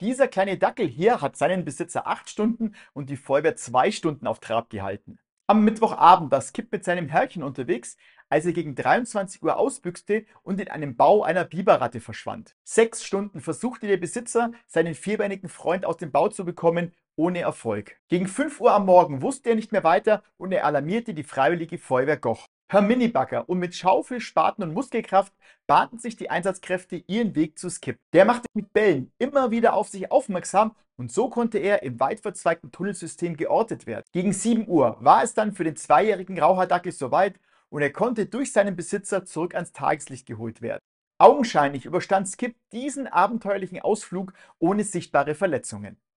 Dieser kleine Dackel hier hat seinen Besitzer acht Stunden und die Feuerwehr zwei Stunden auf Trab gehalten. Am Mittwochabend war Skip mit seinem Herrchen unterwegs, als er gegen 23 Uhr ausbüchste und in einem Bau einer Biberratte verschwand. Sechs Stunden versuchte der Besitzer, seinen vierbeinigen Freund aus dem Bau zu bekommen, ohne Erfolg. Gegen 5 Uhr am Morgen wusste er nicht mehr weiter und er alarmierte die Freiwillige Feuerwehr Goch. Herr Minibacker und mit Schaufel, Spaten und Muskelkraft bahnten sich die Einsatzkräfte ihren Weg zu Skip. Der machte mit Bällen immer wieder auf sich aufmerksam und so konnte er im weit verzweigten Tunnelsystem geortet werden. Gegen 7 Uhr war es dann für den zweijährigen Raucherdackel soweit und er konnte durch seinen Besitzer zurück ans Tageslicht geholt werden. Augenscheinlich überstand Skip diesen abenteuerlichen Ausflug ohne sichtbare Verletzungen.